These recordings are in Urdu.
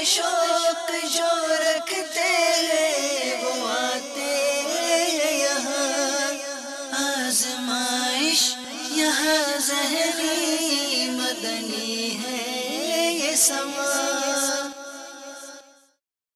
مدنی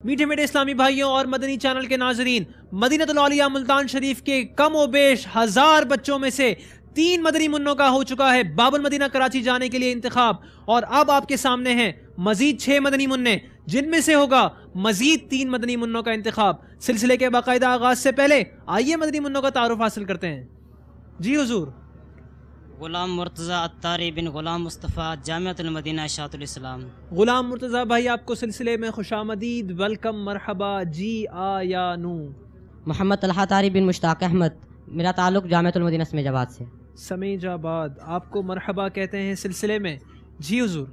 میٹھے میٹھے اسلامی بھائیوں اور مدنی چینل کے ناظرین مدینہ ملتان شریف کے کم و بیش ہزار بچوں میں سے تین مدنی منوں کا ہو چکا ہے باب المدینہ کراچی جانے کے لیے انتخاب اور اب آپ کے سامنے ہیں مزید چھ مدنی منع جن میں سے ہوگا مزید تین مدنی منوں کا انتخاب سلسلے کے باقاعدہ آغاز سے پہلے آئیے مدنی منوں کا تعارف حاصل کرتے ہیں جی حضور غلام اتاری بن غلام مصطفیٰ جامعۃ المدینہ غلام مرتضی بھائی آپ کو سلسلے میں خوش آمدید ویلکم مرحبا جی نو محمد بن مشتاق احمد میرا تعلق جامعۃ المدینہ سمیج آباد آپ کو مرحبا کہتے ہیں سلسلے میں جی حضور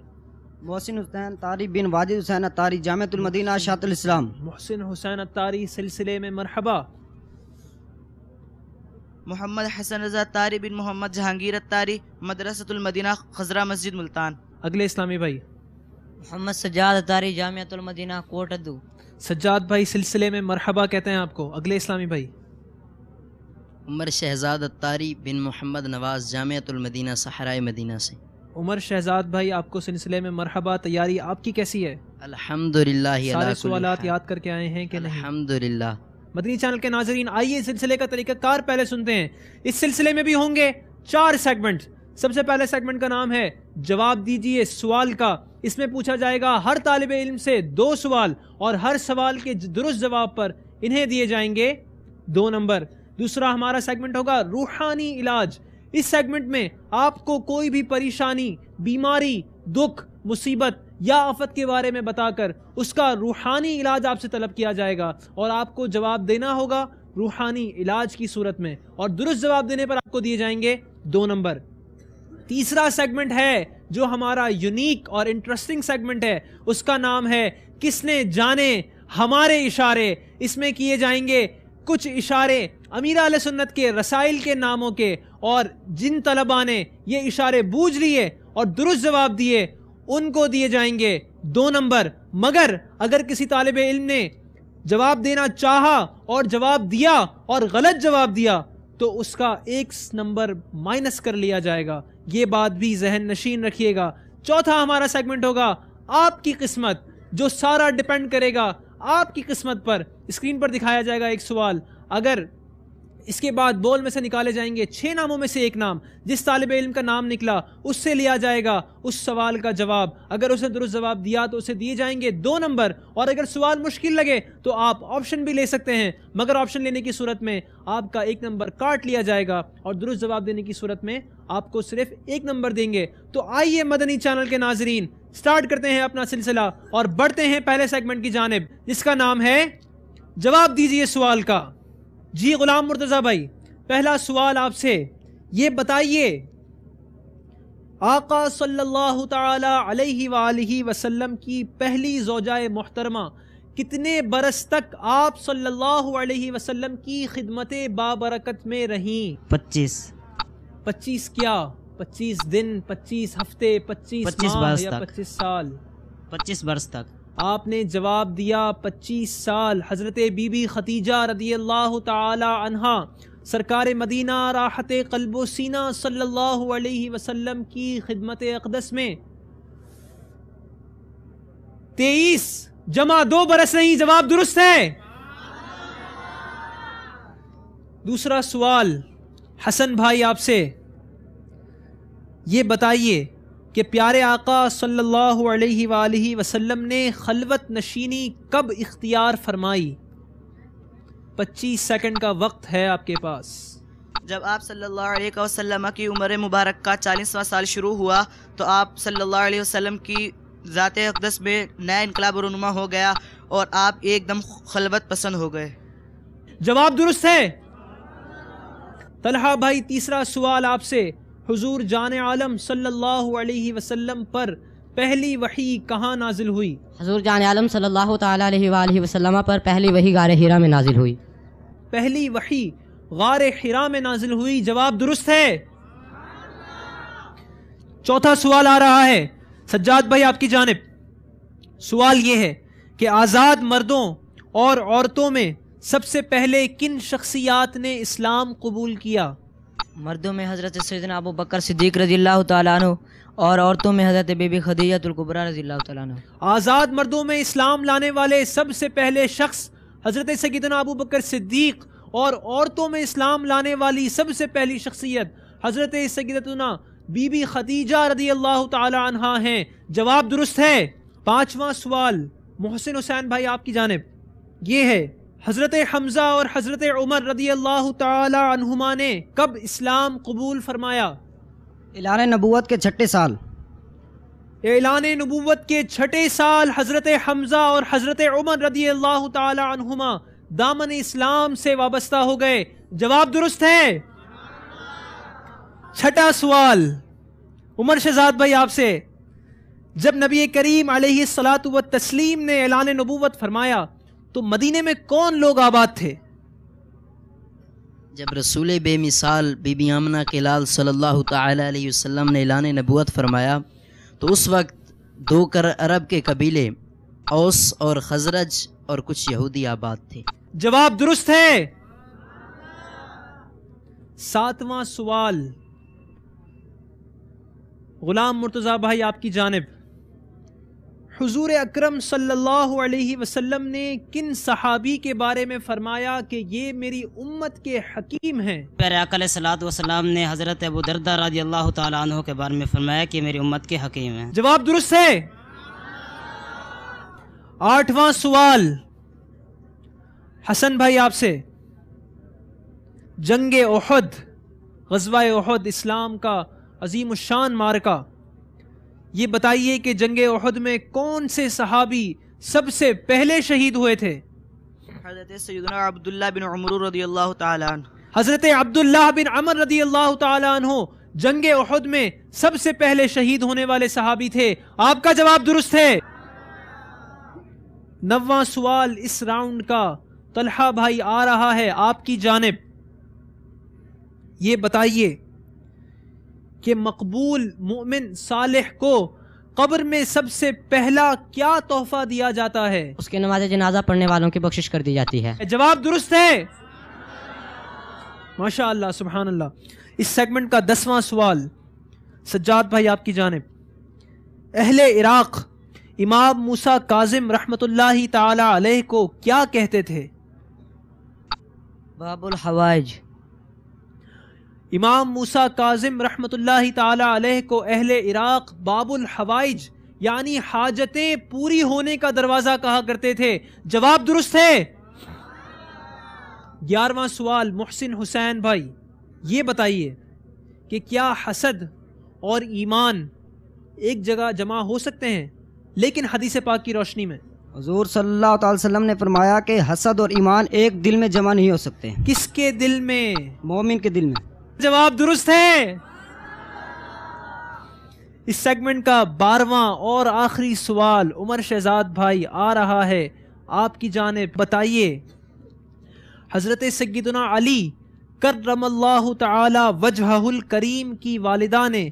محسن حسین تاری بن واجد حسین جامعۃ المدینہ شاط الاسلام محسن حسین سلسلے میں مرحبا محمد حسن رضا تاری بن محمد جہانگیر تاری مدرسۃ المدینہ خزرہ مسجد ملتان اگلے اسلامی بھائی محمد سجاد جامعۃ المدینہ کوٹ ادو سجاد بھائی سلسلے میں مرحبا کہتے ہیں آپ کو اگلے اسلامی بھائی عمر شہزاد تاری بن محمد نواز جامعۃ المدینہ صحرائے مدینہ سے عمر شہزاد بھائی آپ کو سلسلے میں مرحبا تیاری آپ کی کیسی ہے الحمدللہ سارے سوالات یاد کر کے آئے ہیں کہ نہیں الحمدللہ مدنی چینل کے ناظرین آئیے سلسلے کا طریقہ کار پہلے سنتے ہیں اس سلسلے میں بھی ہوں گے چار سیگمنٹ سب سے پہلے سیگمنٹ کا نام ہے جواب دیجئے سوال کا اس میں پوچھا جائے گا ہر طالب علم سے دو سوال اور ہر سوال کے درست جواب پر انہیں دیے جائیں گے دو نمبر دوسرا ہمارا سیگمنٹ ہوگا روحانی علاج اس سیگمنٹ میں آپ کو کوئی بھی پریشانی بیماری دکھ مصیبت یا آفت کے بارے میں بتا کر اس کا روحانی علاج آپ سے طلب کیا جائے گا اور آپ کو جواب دینا ہوگا روحانی علاج کی صورت میں اور درست جواب دینے پر آپ کو دیے جائیں گے دو نمبر تیسرا سیگمنٹ ہے جو ہمارا یونیک اور انٹرسٹنگ سیگمنٹ ہے اس کا نام ہے کس نے جانے ہمارے اشارے اس میں کیے جائیں گے کچھ اشارے امیر علیہ سنت کے رسائل کے ناموں کے اور جن طلبہ نے یہ اشارے بوجھ لیے اور درست جواب دیے ان کو دیے جائیں گے دو نمبر مگر اگر کسی طالب علم نے جواب دینا چاہا اور جواب دیا اور غلط جواب دیا تو اس کا ایک نمبر مائنس کر لیا جائے گا یہ بات بھی ذہن نشین رکھیے گا چوتھا ہمارا سیگمنٹ ہوگا آپ کی قسمت جو سارا ڈپینڈ کرے گا آپ کی قسمت پر اسکرین پر دکھایا جائے گا ایک سوال اگر اس کے بعد بول میں سے نکالے جائیں گے چھ ناموں میں سے ایک نام جس طالب علم کا نام نکلا اس سے لیا جائے گا اس سوال کا جواب اگر اس نے درست جواب دیا تو اسے دیے جائیں گے دو نمبر اور اگر سوال مشکل لگے تو آپ آپشن بھی لے سکتے ہیں مگر آپشن لینے کی صورت میں آپ کا ایک نمبر کاٹ لیا جائے گا اور درست جواب دینے کی صورت میں آپ کو صرف ایک نمبر دیں گے تو آئیے مدنی چینل کے ناظرین سٹارٹ کرتے ہیں اپنا سلسلہ اور بڑھتے ہیں پہلے سیگمنٹ کی جانب جس کا نام ہے جواب دیجئے سوال کا جی غلام مرتضی بھائی پہلا سوال آپ سے یہ بتائیے آقا صلی اللہ تعالی علیہ وآلہ وسلم کی پہلی زوجہ محترمہ کتنے برس تک آپ صلی اللہ علیہ وسلم کی خدمت بابرکت میں رہیں پچیس پچیس کیا پچیس دن پچیس ہفتے پچیس پچیس پچیس سال پچیس برس تک آپ نے جواب دیا پچیس سال حضرت بی بی ختیجہ رضی اللہ تعالی عنہ سرکار مدینہ راحت قلب و سینہ صلی اللہ علیہ وسلم کی خدمت اقدس میں تئیس جمع دو برس نہیں جواب درست ہے دوسرا سوال حسن بھائی آپ سے یہ بتائیے کہ پیارے آقا صلی اللہ علیہ وآلہ وسلم نے خلوت نشینی کب اختیار فرمائی پچیس سیکنڈ کا وقت ہے آپ آپ کے پاس جب صلی اللہ علیہ وسلم کی عمر مبارک کا چالیسواں سال شروع ہوا تو آپ صلی اللہ علیہ وسلم کی ذات اقدس میں نیا انقلاب رونما ہو گیا اور آپ ایک دم خلوت پسند ہو گئے جواب درست ہے طلحہ بھائی تیسرا سوال آپ سے حضور جان عالم صلی اللہ علیہ وسلم پر پہلی وحی کہاں نازل ہوئی حضور جان عالم صلی اللہ تعالیٰ علیہ وآلہ وسلم پر پہلی وحی غار ہیرا میں نازل ہوئی پہلی وحی غار ہیرا میں نازل ہوئی جواب درست ہے چوتھا سوال آ رہا ہے سجاد بھائی آپ کی جانب سوال یہ ہے کہ آزاد مردوں اور عورتوں میں سب سے پہلے کن شخصیات نے اسلام قبول کیا مردوں میں حضرت سیدنا ابو بکر صدیق رضی اللہ تعالیٰ عنہ اور عورتوں میں حضرت بی بی خدیجہ رضی اللہ تعالیٰ عنہ آزاد مردوں میں اسلام لانے والے سب سے پہلے شخص حضرت سیدنا ابو بکر صدیق اور عورتوں میں اسلام لانے والی سب سے پہلی شخصیت حضرت بی بی خدیجہ رضی اللہ تعالیٰ عنہ ہیں جواب درست ہے پانچواں سوال محسن حسین بھائی آپ کی جانب یہ ہے حضرت حمزہ اور حضرت عمر رضی اللہ تعالی عنہما نے کب اسلام قبول فرمایا اعلان نبوت کے چھٹے سال اعلان نبوت کے چھٹے سال حضرت حمزہ اور حضرت عمر رضی اللہ تعالی عنہما دامن اسلام سے وابستہ ہو گئے جواب درست ہے چھٹا سوال عمر شہزاد بھائی آپ سے جب نبی کریم علیہ السلاۃ و تسلیم نے اعلان نبوت فرمایا تو مدینے میں کون لوگ آباد تھے جب رسول بے مثال بی بی آمنہ کے لال صلی اللہ تعالی علیہ وسلم نے اعلان نبوت فرمایا تو اس وقت دو کر عرب کے قبیلے اوس اور خزرج اور کچھ یہودی آباد تھے جواب درست ہے ساتواں سوال غلام مرتضی بھائی آپ کی جانب حضور اکرم صلی اللہ علیہ وسلم نے کن صحابی کے بارے میں فرمایا کہ یہ میری امت کے حکیم ہیں نے حضرت ابو دردہ رضی اللہ تعالیٰ عنہ کے بارے میں فرمایا کہ میری امت کے حکیم ہیں جواب درست ہے آٹھواں سوال حسن بھائی آپ سے جنگ احد غزوہ احد اسلام کا عظیم الشان مارکہ یہ بتائیے کہ جنگ احد میں کون سے صحابی سب سے پہلے شہید ہوئے تھے حضرت سیدنا عبداللہ بن عمر رضی اللہ تعالیٰ عنہ حضرت عبداللہ بن عمر رضی اللہ تعالیٰ عنہ جنگ احد میں سب سے پہلے شہید ہونے والے صحابی تھے آپ کا جواب درست ہے نواں سوال اس راؤنڈ کا طلحہ بھائی آ رہا ہے آپ کی جانب یہ بتائیے کہ مقبول مومن صالح کو قبر میں سب سے پہلا کیا تحفہ دیا جاتا ہے اس کے نماز جنازہ پڑھنے والوں کی بخشش کر دی جاتی ہے جواب درست ہے ماشاء اللہ سبحان اللہ اس سیگمنٹ کا دسواں سوال سجاد بھائی آپ کی جانب اہل عراق امام موسا کاظم رحمت اللہ تعالی علیہ کو کیا کہتے تھے باب الحوائج امام موسا کاظم رحمۃ اللہ تعالیٰ علیہ کو اہل عراق باب الحوائج یعنی حاجتیں پوری ہونے کا دروازہ کہا کرتے تھے جواب درست ہے گیارہواں سوال محسن حسین بھائی یہ بتائیے کہ کیا حسد اور ایمان ایک جگہ جمع ہو سکتے ہیں لیکن حدیث پاک کی روشنی میں حضور صلی اللہ تعالی وسلم نے فرمایا کہ حسد اور ایمان ایک دل میں جمع نہیں ہو سکتے کس کے دل میں مومن کے دل میں جواب درست ہے اس سیگمنٹ کا بارواں اور آخری سوال عمر شہزاد بھائی آ رہا ہے آپ کی جانب بتائیے حضرت سیدنا علی کرم اللہ تعالی وجہ الکریم کی والدہ نے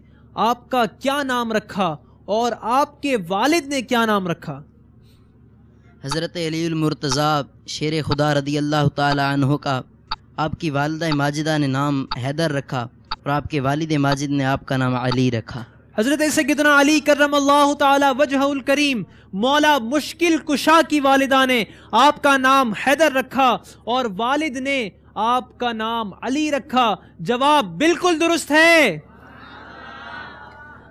آپ کا کیا نام رکھا اور آپ کے والد نے کیا نام رکھا حضرت علی المرتضی شیر خدا رضی اللہ تعالی عنہ کا آپ کی والدہ ماجدہ نے نام حیدر رکھا اور آپ کے والد ماجد نے آپ کا نام علی رکھا حضرت علی کرم اللہ تعالی وجہ الکریم مولا مشکل کشا کی والدہ نے آپ کا نام حیدر رکھا اور والد نے آپ کا نام علی رکھا جواب بالکل درست ہے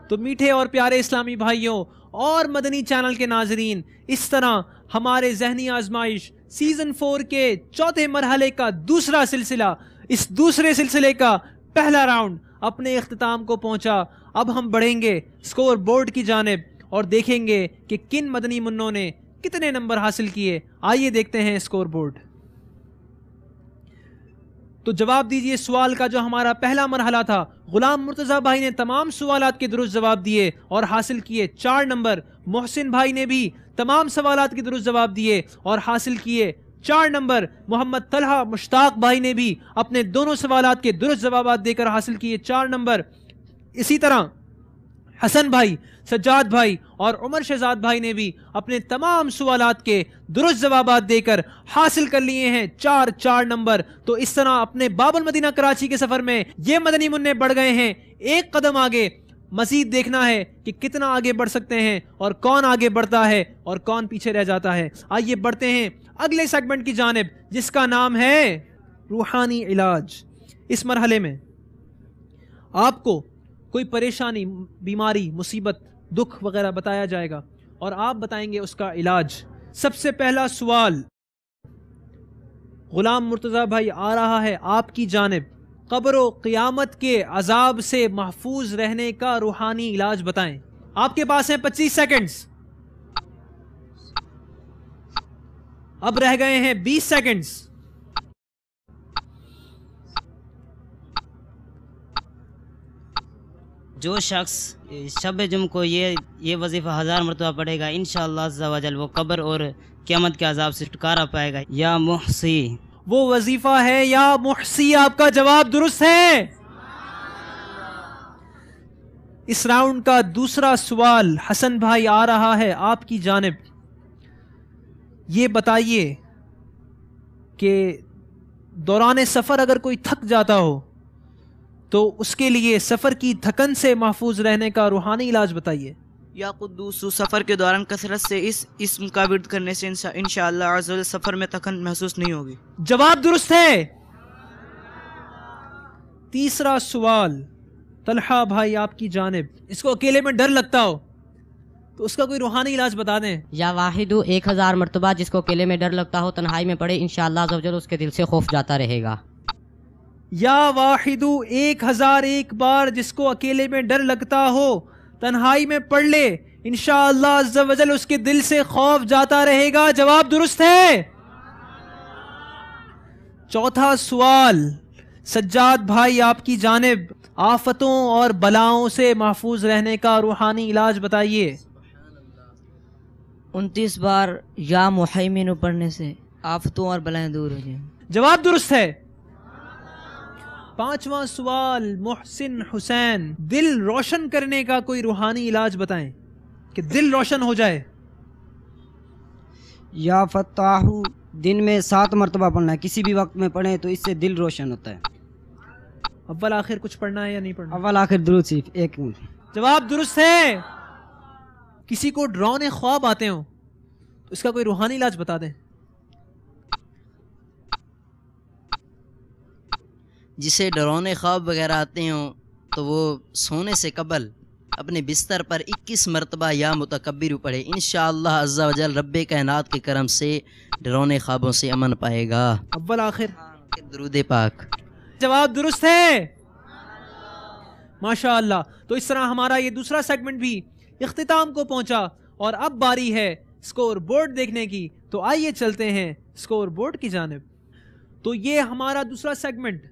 تو میٹھے اور پیارے اسلامی بھائیوں اور مدنی چینل کے ناظرین اس طرح ہمارے ذہنی آزمائش سیزن فور کے چوتھے مرحلے کا دوسرا سلسلہ اس دوسرے سلسلے کا پہلا راؤنڈ اپنے اختتام کو پہنچا اب ہم بڑھیں گے سکور بورڈ کی جانب اور دیکھیں گے کہ کن مدنی منوں نے کتنے نمبر حاصل کیے آئیے دیکھتے ہیں سکور بورڈ تو جواب دیجئے سوال کا جو ہمارا پہلا مرحلہ تھا غلام مرتضی بھائی نے تمام سوالات کے درست جواب دیے اور حاصل کیے چار نمبر محسن بھائی نے بھی تمام سوالات کے درست جواب دیے اور حاصل کیے چار نمبر محمد طلحہ مشتاق بھائی نے بھی اپنے دونوں سوالات کے درست جوابات دے کر حاصل کیے چار نمبر اسی طرح حسن بھائی سجاد بھائی اور عمر شہزاد بھائی نے بھی اپنے تمام سوالات کے درست جوابات دے کر کر حاصل لیے ہیں چار چار نمبر تو اس طرح اپنے باب المدینہ کراچی کے سفر میں یہ مدنی منع بڑھ گئے ہیں ایک قدم آگے مزید دیکھنا ہے کہ کتنا آگے بڑھ سکتے ہیں اور کون آگے بڑھتا ہے اور کون پیچھے رہ جاتا ہے آئیے بڑھتے ہیں اگلے سیگمنٹ کی جانب جس کا نام ہے روحانی علاج اس مرحلے میں آپ کو کوئی پریشانی بیماری مصیبت دکھ وغیرہ بتایا جائے گا اور آپ بتائیں گے اس کا علاج سب سے پہلا سوال غلام مرتضی بھائی آ رہا ہے آپ کی جانب قبر و قیامت کے عذاب سے محفوظ رہنے کا روحانی علاج بتائیں آپ کے پاس ہیں پچیس سیکنڈز اب رہ گئے ہیں بیس سیکنڈز جو شخص شب جم کو یہ یہ وظیفہ ہزار مرتبہ پڑے گا ان شاء اللہ قبر اور قیامت کے عذاب سے پائے گا یا محسی وہ وظیفہ ہے یا محسی آپ کا جواب درست ہے اس راؤنڈ کا دوسرا سوال حسن بھائی آ رہا ہے آپ کی جانب یہ بتائیے کہ دوران سفر اگر کوئی تھک جاتا ہو تو اس کے لیے سفر کی تھکن سے محفوظ رہنے کا روحانی علاج بتائیے یا قدوس سفر کے دوران کثرت سے اس کرنے سے انشاءاللہ سفر میں تھکن محسوس نہیں ہوگی جواب درست ہے تیسرا سوال طلحہ بھائی آپ کی جانب اس کو اکیلے میں ڈر لگتا ہو تو اس کا کوئی روحانی علاج بتا دیں یا واحد ایک ہزار مرتبہ جس کو اکیلے میں ڈر لگتا ہو تنہائی میں پڑے کے شاء سے خوف جاتا رہے گا یا واحدو ایک ہزار ایک بار جس کو اکیلے میں ڈر لگتا ہو تنہائی میں پڑھ لے انشاءاللہ عز و جل اس کے دل سے خوف جاتا رہے گا جواب درست ہے چوتھا سوال سجاد بھائی آپ کی جانب آفتوں اور بلاؤں سے محفوظ رہنے کا روحانی علاج بتائیے انتیس بار یا محیمن پڑھنے سے آفتوں اور بلائیں دور ہو جائیں جواب درست ہے پانچواں سوال محسن حسین دل روشن کرنے کا کوئی روحانی علاج بتائیں کہ دل روشن ہو جائے یا فتح دن میں سات مرتبہ پڑھنا ہے کسی بھی وقت میں پڑھیں تو اس سے دل روشن ہوتا ہے اول آخر کچھ پڑھنا ہے یا نہیں پڑھنا اول آخر درست ایک منٹ جواب درست ہے کسی کو ڈراؤنے خواب آتے ہوں تو اس کا کوئی روحانی علاج بتا دیں جسے ڈرونے خواب وغیرہ آتے ہوں تو وہ سونے سے قبل اپنے بستر پر اکیس مرتبہ یا متقبر پڑھے انشاءاللہ عز و جل رب کائنات کے کرم سے ڈرونے خوابوں سے امن پائے گا اول آخر درود پاک جواب درست ہے ماشاء اللہ تو اس طرح ہمارا یہ دوسرا سیگمنٹ بھی اختتام کو پہنچا اور اب باری ہے اسکور بورڈ دیکھنے کی تو آئیے چلتے ہیں اسکور بورڈ کی جانب تو یہ ہمارا دوسرا سیگمنٹ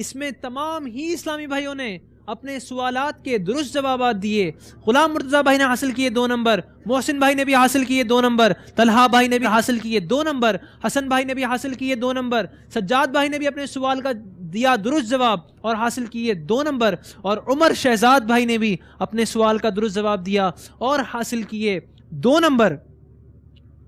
اس میں تمام ہی اسلامی بھائیوں نے اپنے سوالات کے درست جوابات دیے غلام مرتضیٰ نے حاصل کیے دو نمبر محسن بھائی نے بھی حاصل کیے دو نمبر طلحہ نے بھی حاصل کیے دو نمبر حسن بھائی نے بھی حاصل کیے دو نمبر سجاد بھائی نے بھی اپنے سوال کا دیا درست جواب اور حاصل کیے دو نمبر اور عمر شہزاد بھائی نے بھی اپنے سوال کا درست جواب دیا اور حاصل کیے دو نمبر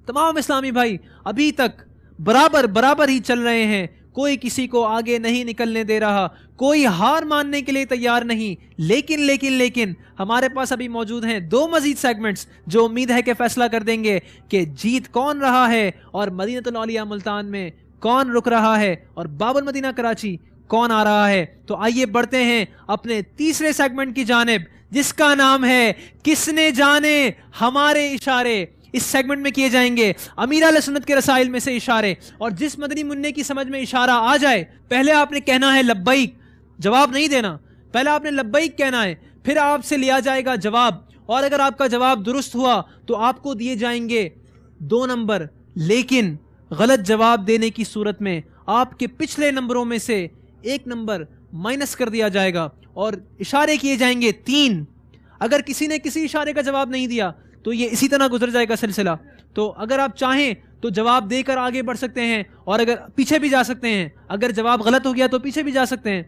تمام اسلامی بھائی ابھی تک برابر برابر ہی چل رہے ہیں کوئی کسی کو آگے نہیں نکلنے دے رہا کوئی ہار ماننے کے لیے تیار نہیں لیکن لیکن لیکن ہمارے پاس ابھی موجود ہیں دو مزید سیگمنٹس جو امید ہے کہ فیصلہ کر دیں گے کہ جیت کون رہا ہے اور مدینہ الولیا ملتان میں کون رک رہا ہے اور باب المدینہ کراچی کون آ رہا ہے تو آئیے بڑھتے ہیں اپنے تیسرے سیگمنٹ کی جانب جس کا نام ہے کس نے جانے ہمارے اشارے اس سیگمنٹ میں کیے جائیں گے امیر علیہ سنت کے رسائل میں سے اشارے اور جس مدنی منع کی سمجھ میں اشارہ آ جائے پہلے آپ نے کہنا ہے لبیک جواب نہیں دینا پہلے آپ نے لبیک کہنا ہے پھر آپ سے لیا جائے گا جواب اور اگر آپ کا جواب درست ہوا تو آپ کو دیے جائیں گے دو نمبر لیکن غلط جواب دینے کی صورت میں آپ کے پچھلے نمبروں میں سے ایک نمبر مائنس کر دیا جائے گا اور اشارے کیے جائیں گے تین اگر کسی نے کسی اشارے کا جواب نہیں دیا تو یہ اسی طرح گزر جائے گا سلسلہ تو اگر آپ چاہیں تو جواب دے کر آگے بڑھ سکتے ہیں اور اگر پیچھے بھی جا سکتے ہیں اگر جواب غلط ہو گیا تو پیچھے بھی جا سکتے ہیں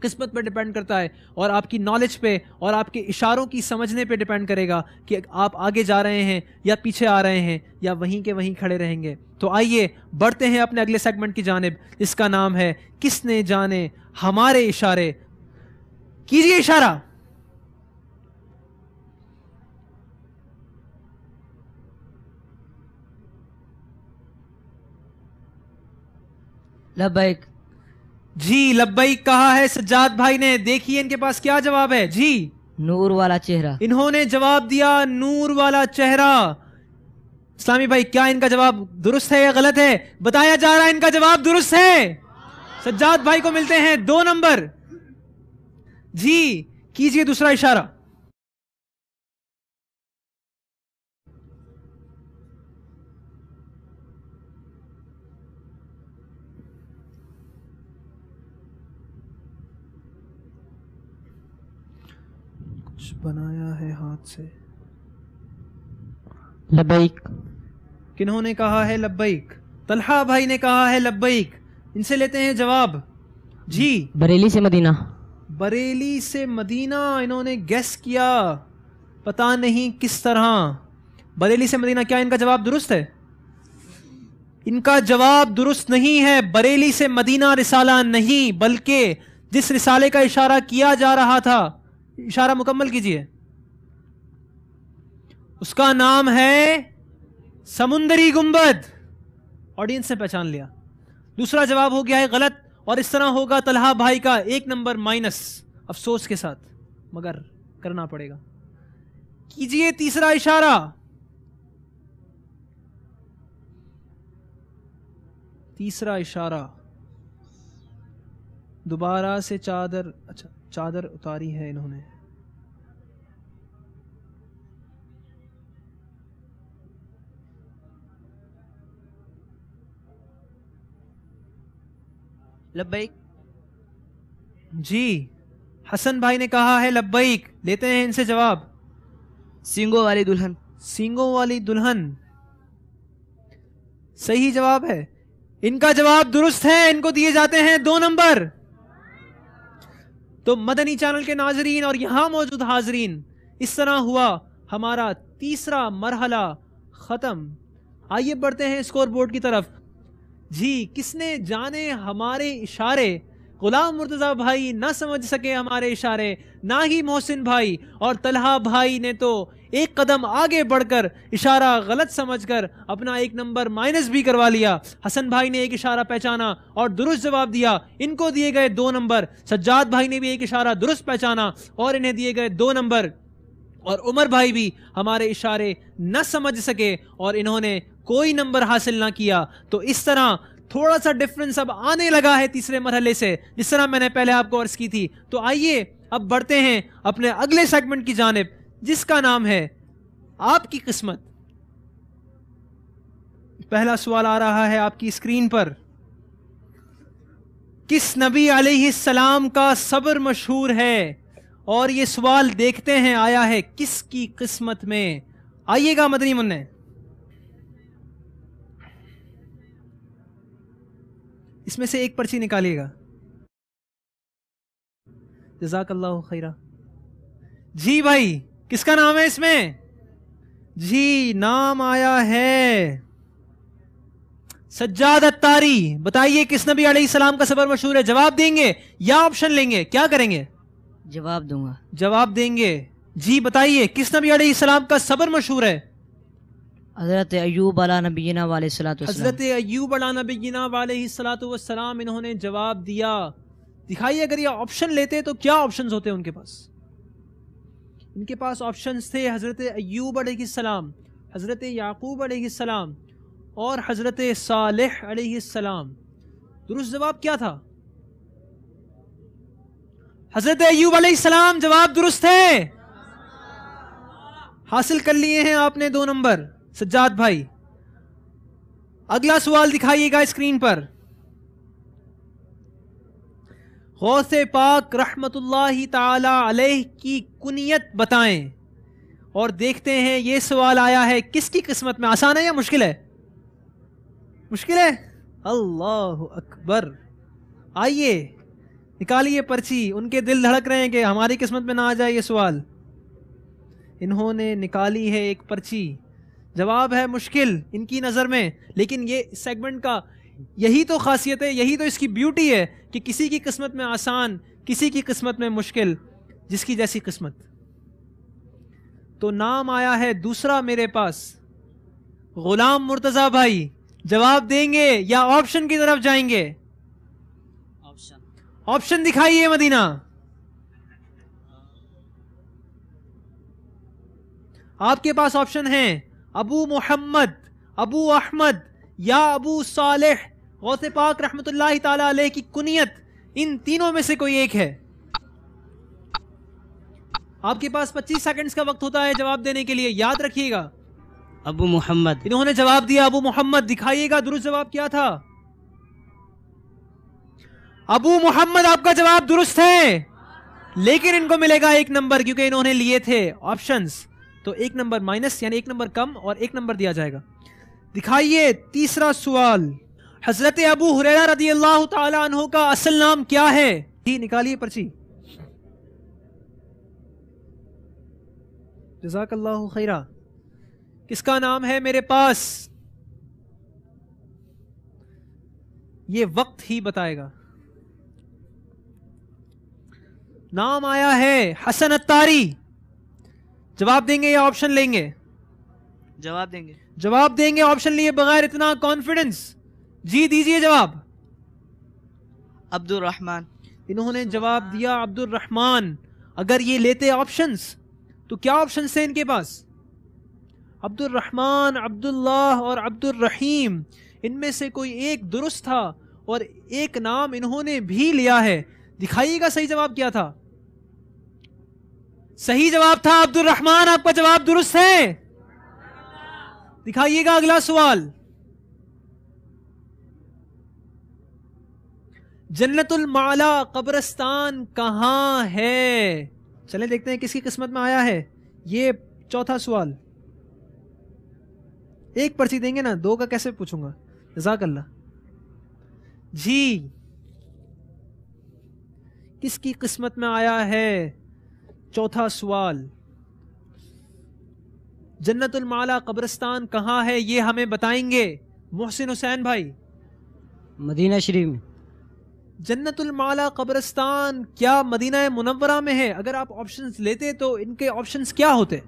قسمت پہ ڈیپینڈ کرتا ہے اور آپ کی نالج پہ اور آپ کے اشاروں کی سمجھنے پہ ڈیپینڈ کرے گا کہ آپ آگے جا رہے ہیں یا پیچھے آ رہے ہیں یا وہیں کے وہیں کھڑے رہیں گے تو آئیے بڑھتے ہیں اپنے اگلے سیگمنٹ کی جانب اس کا نام ہے کس نے جانے ہمارے اشارے کیجیے اشارہ لبائک جی لبائک کہا ہے سجاد بھائی نے دیکھیے ان کے پاس کیا جواب ہے جی نور والا چہرہ انہوں نے جواب دیا نور والا چہرہ اسلامی بھائی کیا ان کا جواب درست ہے یا غلط ہے بتایا جا رہا ان کا جواب درست ہے سجاد بھائی کو ملتے ہیں دو نمبر جی کیجئے دوسرا اشارہ کچھ بنایا ہے ہاتھ سے لبیک کنہوں نے کہا ہے لبیک طلحہ بھائی نے کہا ہے لبیک ان سے لیتے ہیں جواب جی بریلی سے مدینہ بریلی سے مدینہ انہوں نے گیس کیا پتا نہیں کس طرح بریلی سے مدینہ کیا ان کا جواب درست ہے ان کا جواب درست نہیں ہے بریلی سے مدینہ رسالہ نہیں بلکہ جس رسالے کا اشارہ کیا جا رہا تھا اشارہ مکمل کیجئے اس کا نام ہے سمندری گنبد آڈینس نے پہچان لیا دوسرا جواب ہو گیا ہے غلط اور اس طرح ہوگا طلحہ بھائی کا ایک نمبر مائنس افسوس کے ساتھ مگر کرنا پڑے گا کیجئے تیسرا اشارہ تیسرا اشارہ دوبارہ سے چادر اچھا چادر اتاری ہے انہوں نے لبیک جی حسن بھائی نے کہا ہے لبیک لیتے ہیں ان سے جواب سینگوں والی دلہن سینگو والی دلہن صحیح جواب ہے ان کا جواب درست ہے ان کو دیے جاتے ہیں دو نمبر تو مدنی چینل کے ناظرین اور یہاں موجود حاضرین اس طرح ہوا ہمارا تیسرا مرحلہ ختم آئیے بڑھتے ہیں اسکور بورڈ کی طرف جی کس نے جانے ہمارے اشارے غلام مرتضی بھائی نہ سمجھ سکے ہمارے اشارے نہ ہی محسن بھائی اور طلحہ بھائی نے تو ایک قدم آگے بڑھ کر اشارہ غلط سمجھ کر اپنا ایک نمبر مائنس بھی کروا لیا حسن بھائی نے ایک اشارہ پہچانا اور درست جواب دیا ان کو دیے گئے دو نمبر سجاد بھائی نے بھی ایک اشارہ درست پہچانا اور انہیں دیے گئے دو نمبر اور عمر بھائی بھی ہمارے اشارے نہ سمجھ سکے اور انہوں نے کوئی نمبر حاصل نہ کیا تو اس طرح تھوڑا سا ڈفرینس اب آنے لگا ہے تیسرے مرحلے سے جس طرح میں نے پہلے آپ کو عرض کی تھی تو آئیے اب بڑھتے ہیں اپنے اگلے سیگمنٹ کی جانب جس کا نام ہے آپ کی قسمت پہلا سوال آ رہا ہے آپ کی اسکرین پر کس نبی علیہ السلام کا صبر مشہور ہے اور یہ سوال دیکھتے ہیں آیا ہے کس کی قسمت میں آئیے گا مدنی من اس میں سے ایک پرچی نکالیے گا جزاک اللہ خیرہ جی بھائی کس کا نام ہے اس میں جی نام آیا ہے سجاد اتاری بتائیے کس نبی علیہ السلام کا سبر مشہور ہے جواب دیں گے یا آپشن لیں گے کیا کریں گے جواب دوں گا جواب دیں گے جی بتائیے کس نبی علیہ السلام کا صبر مشہور ہے حضرت ایوب علیہ نبینا والے حضرت ایوب علیہ نبینا والے سلاۃ وسلام انہوں نے جواب دیا دکھائیے اگر یہ آپشن لیتے تو کیا آپشن ہوتے ہیں ان کے پاس ان کے پاس آپشنز تھے حضرت ایوب علیہ السلام حضرت یعقوب علیہ السلام اور حضرت صالح علیہ السلام درست جواب کیا تھا حضرت ایوب علیہ السلام جواب درست ہے حاصل کر لیے ہیں آپ نے دو نمبر سجاد بھائی اگلا سوال دکھائیے گا اسکرین پر غوث پاک رحمت اللہ تعالی علیہ کی کنیت بتائیں اور دیکھتے ہیں یہ سوال آیا ہے کس کی قسمت میں آسان ہے یا مشکل ہے مشکل ہے اللہ اکبر آئیے نکالیے پرچی ان کے دل دھڑک رہے ہیں کہ ہماری قسمت میں نہ آ جائے یہ سوال انہوں نے نکالی ہے ایک پرچی جواب ہے مشکل ان کی نظر میں لیکن یہ سیگمنٹ کا یہی تو خاصیت ہے یہی تو اس کی بیوٹی ہے کہ کسی کی قسمت میں آسان کسی کی قسمت میں مشکل جس کی جیسی قسمت تو نام آیا ہے دوسرا میرے پاس غلام مرتضی بھائی جواب دیں گے یا آپشن کی طرف جائیں گے آپشن آپشن دکھائیے مدینہ آپ کے پاس آپشن ہیں ابو محمد ابو احمد یا ابو صالح غوث پاک رحمت اللہ تعالی علیہ کی کنیت ان تینوں میں سے کوئی ایک ہے آپ کے پاس پچیس سیکنڈز کا وقت ہوتا ہے جواب دینے کے لیے یاد رکھیے گا ابو محمد انہوں نے جواب دیا ابو محمد دکھائیے گا درست جواب کیا تھا ابو محمد آپ کا جواب درست ہے لیکن ان کو ملے گا ایک نمبر کیونکہ انہوں نے لیے تھے آپشنز تو ایک نمبر مائنس یعنی ایک نمبر کم اور ایک نمبر دیا جائے گا دکھائیے تیسرا سوال حضرت ابو حریرہ رضی اللہ تعالیٰ عنہ کا اصل نام کیا ہے جی، نکالیے پرچی جزاک اللہ خیرہ کس کا نام ہے میرے پاس یہ وقت ہی بتائے گا نام آیا ہے حسن اتاری جواب دیں گے یا آپشن لیں گے جواب دیں گے جواب دیں گے آپشن لیے بغیر اتنا کانفیڈنس جی دیجئے جواب عبد الرحمن انہوں نے جواب دیا عبد الرحمن اگر یہ لیتے آپشنس تو کیا آپشنس ان کے پاس عبد الرحمن عبداللہ اور عبد الرحیم ان میں سے کوئی ایک درست تھا اور ایک نام انہوں نے بھی لیا ہے دکھائیے گا صحیح جواب کیا تھا صحیح جواب تھا عبد الرحمن آپ کا جواب درست ہے دکھائیے گا اگلا سوال جنت المالا قبرستان کہاں ہے چلیں دیکھتے ہیں کس کی قسمت میں آیا ہے یہ چوتھا سوال ایک پرچی دیں گے نا دو کا کیسے پوچھوں گا جزاک اللہ جی کس کی قسمت میں آیا ہے چوتھا سوال جنت المالا قبرستان کہاں ہے یہ ہمیں بتائیں گے محسن حسین بھائی مدینہ شریف میں جنت المالا قبرستان کیا مدینہ منورہ میں ہے اگر آپ آپشنز لیتے تو ان کے آپشنز کیا ہوتے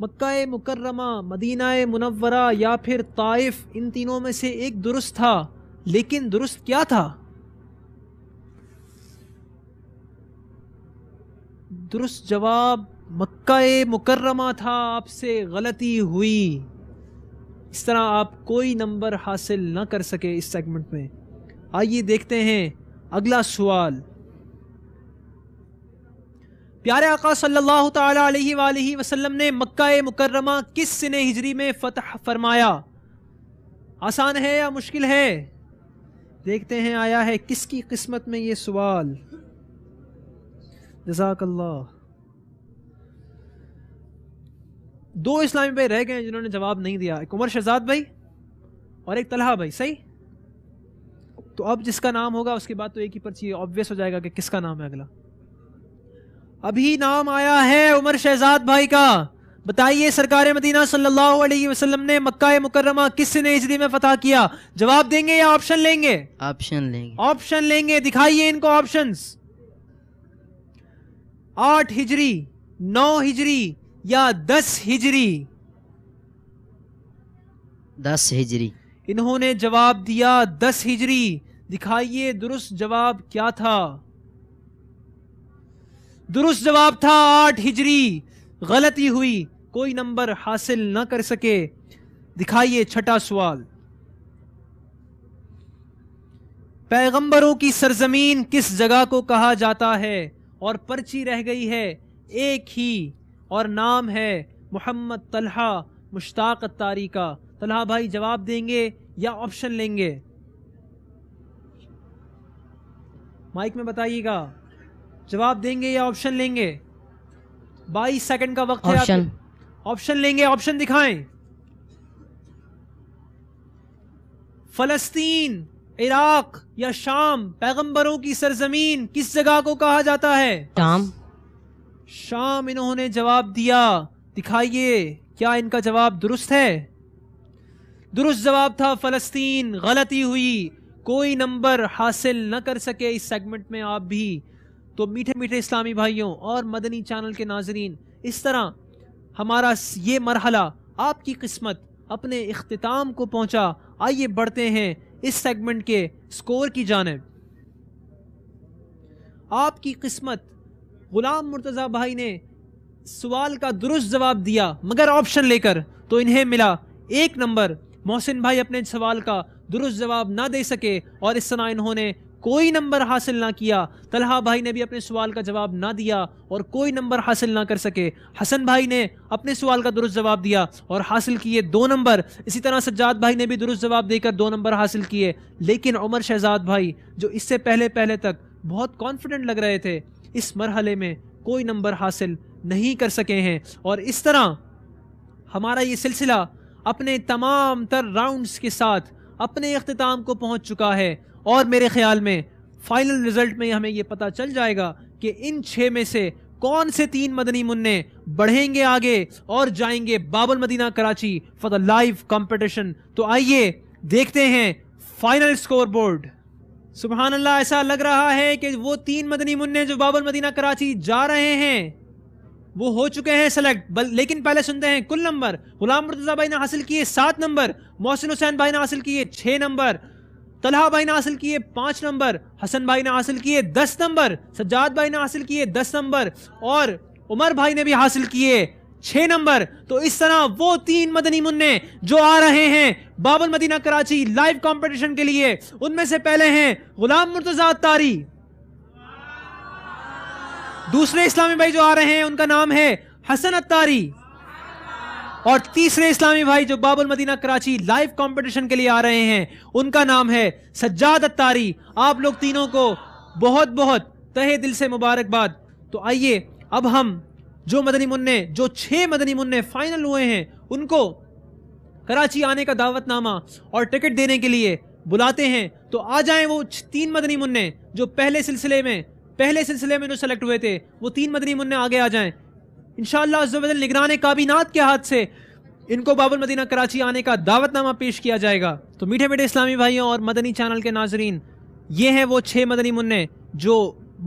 مکہ مکرمہ مدینہ منورہ یا پھر طائف ان تینوں میں سے ایک درست تھا لیکن درست کیا تھا درست جواب مکہ مکرمہ تھا آپ سے غلطی ہوئی اس طرح آپ کوئی نمبر حاصل نہ کر سکے اس سیگمنٹ میں آئیے دیکھتے ہیں اگلا سوال پیارے آقا صلی اللہ علیہ وآلہ وسلم نے مکہ مکرمہ کس سن ہجری میں فتح فرمایا آسان ہے یا مشکل ہے دیکھتے ہیں آیا ہے کس کی قسمت میں یہ سوال جزاک اللہ دو اسلامی بھائی رہ گئے جنہوں نے جواب نہیں دیا ایک عمر شہزاد بھائی اور ایک طلحہ بھائی صحیح تو اب جس کا نام ہوگا اس کے بعد تو ایک ہی پرچی ہو جائے گا کہ کس کا نام ہے اگلا ابھی نام آیا ہے عمر شہزاد بھائی کا بتائیے سرکار مدینہ صلی اللہ علیہ وسلم نے مکہ مکرمہ کس نے فتح کیا جواب دیں گے یا آپشن لیں گے آپشن لیں گے آپشن لیں گے دکھائیے ان کو آپشن آٹھ ہجری نو ہجری یا دس ہجری دس ہجری انہوں نے جواب دیا دس ہجری دکھائیے درست جواب کیا تھا درست جواب تھا آٹھ ہجری غلطی ہوئی کوئی نمبر حاصل نہ کر سکے دکھائیے چھٹا سوال پیغمبروں کی سرزمین کس جگہ کو کہا جاتا ہے اور پرچی رہ گئی ہے ایک ہی اور نام ہے محمد طلحہ مشتاق تاری کا طلحہ بھائی جواب دیں گے یا آپشن لیں گے مائک میں بتائیے گا جواب دیں گے یا آپشن لیں گے بائیس سیکنڈ کا وقت ہے آپشن لیں گے آپشن دکھائیں فلسطین عراق یا شام پیغمبروں کی سرزمین کس جگہ کو کہا جاتا ہے شام شام انہوں نے جواب دیا دکھائیے کیا ان کا جواب درست ہے درست جواب تھا فلسطین غلطی ہوئی کوئی نمبر حاصل نہ کر سکے اس سیگمنٹ میں آپ بھی تو میٹھے میٹھے اسلامی بھائیوں اور مدنی چینل کے ناظرین اس طرح ہمارا یہ مرحلہ آپ کی قسمت اپنے اختتام کو پہنچا آئیے بڑھتے ہیں اس سیگمنٹ کے سکور کی جانب آپ کی قسمت غلام مرتضی بھائی نے سوال کا درست جواب دیا مگر آپشن لے کر تو انہیں ملا ایک نمبر محسن بھائی اپنے سوال کا درست جواب نہ دے سکے اور اس طرح انہوں نے کوئی نمبر حاصل نہ کیا طلحہ بھائی نے بھی اپنے سوال کا جواب نہ دیا اور کوئی نمبر حاصل نہ کر سکے حسن بھائی نے اپنے سوال کا درست جواب دیا اور حاصل کیے دو نمبر اسی طرح سجاد بھائی نے بھی درست جواب دے کر دو نمبر حاصل کیے لیکن عمر شہزاد بھائی جو اس سے پہلے پہلے تک بہت کانفیڈنٹ لگ رہے تھے اس مرحلے میں کوئی نمبر حاصل نہیں کر سکے ہیں اور اس طرح ہمارا یہ سلسلہ اپنے تمام تر راؤنڈز کے ساتھ اپنے اختتام کو پہنچ چکا ہے اور میرے خیال میں فائنل ریزلٹ میں ہمیں یہ پتا چل جائے گا کہ ان چھ میں سے کون سے تین مدنی منع بڑھیں گے آگے اور جائیں گے بابل مدینہ کراچی فارو کمپٹیشن تو آئیے دیکھتے ہیں فائنل اسکور بورڈ سبحان اللہ ایسا لگ رہا ہے کہ وہ تین مدنی منہ جو بابل مدینہ کراچی جا رہے ہیں وہ ہو چکے ہیں سلیکٹ لیکن پہلے سنتے ہیں کل نمبر غلام مرتضی بھائی نے حاصل کیے سات نمبر محسن حسین بھائی نے حاصل کیے نمبر طلحہ بھائی نے حاصل کیے پانچ نمبر حسن بھائی نے حاصل کیے دس نمبر سجاد بھائی نے حاصل کیے دس نمبر اور عمر بھائی نے بھی حاصل کیے چھ نمبر تو اس طرح وہ تین مدنی منع جو آ رہے ہیں باب المدینہ کراچی لائیو کمپٹیشن کے لیے ان میں سے پہلے ہیں غلام مرتضی تاری دوسرے اسلامی بھائی جو آ رہے ہیں ان کا نام ہے حسن اتاری اور تیسرے اسلامی بھائی جو باب المدینہ کراچی لائف کمپٹیشن کے لیے آ رہے ہیں ان کا نام ہے سجاد اتاری آپ لوگ تینوں کو بہت بہت تہے دل سے مبارکباد تو آئیے اب ہم جو مدنی منع جو چھ مدنی منع فائنل ہوئے ہیں ان کو کراچی آنے کا دعوت نامہ اور ٹکٹ دینے کے لیے بلاتے ہیں تو آ جائیں وہ تین مدنی منع جو پہلے سلسلے میں پہلے سلسلے میں جو سلیکٹ ہوئے تھے وہ تین مدنی منع آگے آ جائیں انشاءاللہ شاء اللہ جل نگران کابینات کے ہاتھ سے ان کو باب المدینہ کراچی آنے کا دعوت نامہ پیش کیا جائے گا تو میٹھے میٹھے اسلامی بھائیوں اور مدنی چینل کے ناظرین یہ ہیں وہ چھ مدنی منع جو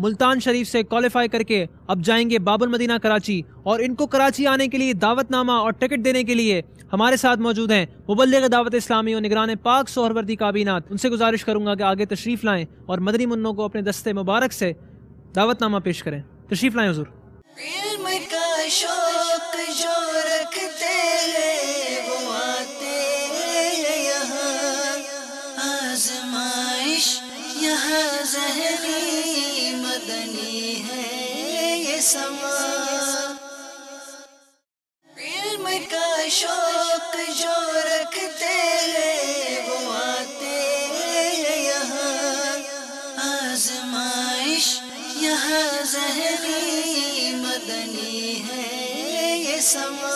ملتان شریف سے کوالیفائی کر کے اب جائیں گے باب المدینہ کراچی اور ان کو کراچی آنے کے لیے دعوت نامہ اور ٹکٹ دینے کے لیے ہمارے ساتھ موجود ہیں مبلغ دعوت اسلامی اور نگران پاک سہروردی کابینات ان سے گزارش کروں گا کہ آگے تشریف لائیں اور مدنی منوں کو اپنے دستے مبارک سے دعوت نامہ پیش کریں تشریف لائیں حضور علم کا شوق جو رکھتے ہیں وہ آتے ہیں یہاں آزمائش یہاں زہری مدنی ہے یہ سما علم کا شوق someone